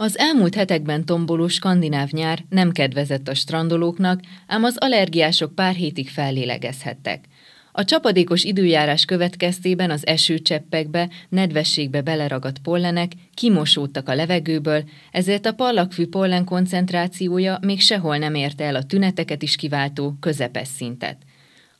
Az elmúlt hetekben tomboló skandináv nyár nem kedvezett a strandolóknak, ám az allergiások pár hétig fellélegezhettek. A csapadékos időjárás következtében az esőcseppekbe, nedvességbe beleragadt pollenek kimosódtak a levegőből, ezért a parlagfű pollen koncentrációja még sehol nem érte el a tüneteket is kiváltó közepes szintet.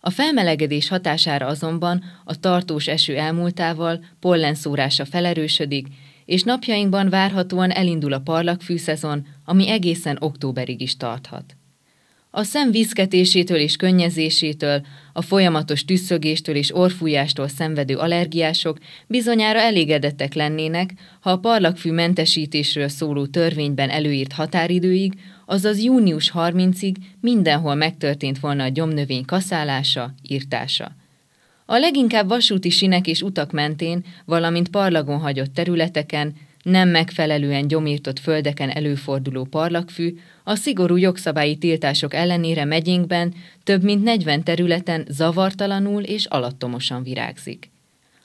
A felmelegedés hatására azonban a tartós eső elmúltával pollenszórása felerősödik, és napjainkban várhatóan elindul a parlagfűszezon, ami egészen októberig is tarthat. A szem viszketésétől és könnyezésétől, a folyamatos tüsszögéstől és orfújástól szenvedő allergiások bizonyára elégedettek lennének, ha a parlagfű mentesítésről szóló törvényben előírt határidőig, azaz június 30-ig mindenhol megtörtént volna a gyomnövény kaszálása, írtása. A leginkább vasúti sinek és utak mentén, valamint parlagon hagyott területeken, nem megfelelően gyomírtott földeken előforduló parlagfű a szigorú jogszabályi tiltások ellenére megyénkben több mint 40 területen zavartalanul és alattomosan virágzik.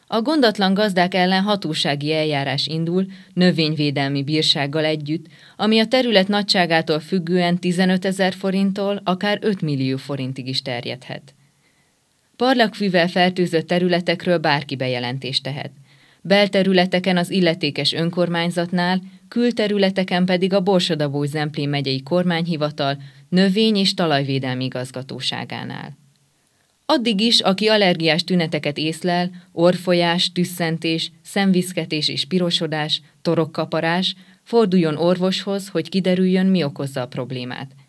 A gondatlan gazdák ellen hatósági eljárás indul, növényvédelmi bírsággal együtt, ami a terület nagyságától függően 15 ezer forinttól akár 5 millió forintig is terjedhet. Parlagfűvel fertőzött területekről bárki bejelentést tehet. Belterületeken az illetékes önkormányzatnál, külterületeken pedig a Borsodabó Zemplén megyei kormányhivatal növény- és talajvédelmi igazgatóságánál. Addig is, aki allergiás tüneteket észlel, orfolyás, tüsszentés, szemviszketés és pirosodás, torokkaparás, forduljon orvoshoz, hogy kiderüljön, mi okozza a problémát –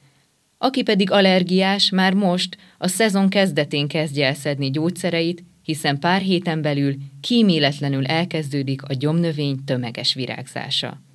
aki pedig allergiás, már most, a szezon kezdetén kezdje el szedni gyógyszereit, hiszen pár héten belül kíméletlenül elkezdődik a gyomnövény tömeges virágzása.